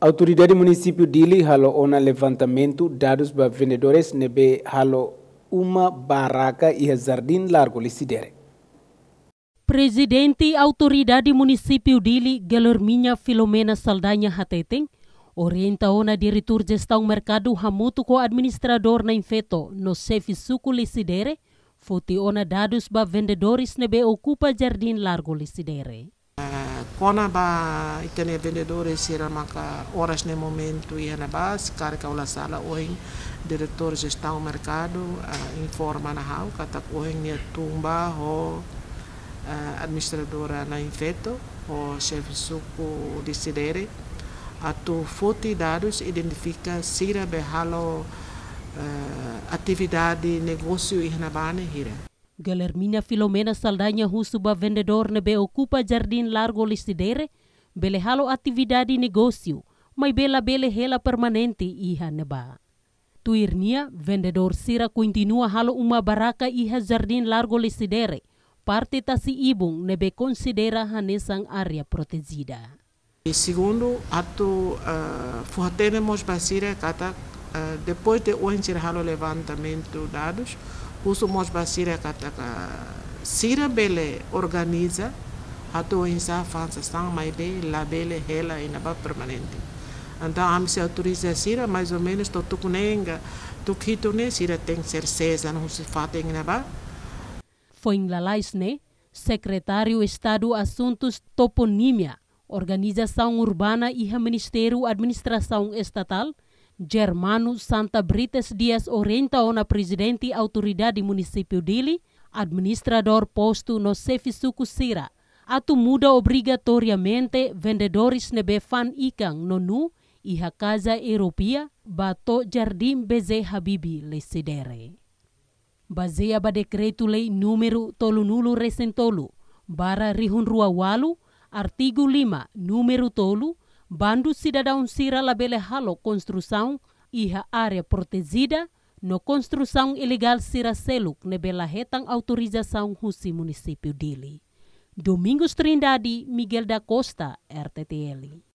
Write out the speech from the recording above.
A autoridade do município de Ili levantamento dados para vendedores nebe halo uma baraka e jardim largo licidere. Presidente Autoridade Município Dili, Guilherminha Filomena Saldanha Hateteng, orienta ona diretor gestão mercado Hamuto ko administrador na Infeto, no chefe lisidere, foti ona dados para vendedores nebe ocupa jardim largo lisidere. a ba itene vendedores será maka horas no momento e na base carga ola sala oin diretor gestão mercado uh, informa na hau kata oin ne tumba ho uh, administradora na infeto ho chefe suco de sidere atu foti dados identifica sira behalo uh, atividade negócio e na bane Galermina Filomena Saldanha Rusuba vendedor nebe ocupa jardim largo listidere, bele halo atividade negócio, mas bela bele permanente iha neba. Tuirnia, vendedor sira continua halo uma barraca iha jardim largo listidere, parte tasi ibung nebe considera hanesang área protegida. E segundo, ato uh, ah, fuhatene mos basira kata uh, ah, depois de o halo levantamento dados, Mosba Sira kataka sira bele organiza hatu insa fansa sang mai be la bele hela e Naba permanente então a se autoriza sira mais ou menos to tukunenga tukitune sira tem certeza não se fata em Naba. foi em Lalaisne secretário Estado Assuntos Toponímia Organização Urbana e Ministério Administração Estatal Germano Santa Brites Dias orienta una presidente autoridade município dele, administrador posto no Sefisuku Sira, atu muda obrigatoriamente vendedores nebe fan ikan nonu iha casa europea bato jardim beze habibi lesedere. Baseia ba decreto lei número tolunulu recentolo, bara rihun rua walu, artigo 5, numero tolu, Bandu da um sira labele halo construção iha area protezida, no construção ilegal sira seluk nebela retang autorização husi município Dili. Domingos Trindadi, Miguel da Costa, RTTL.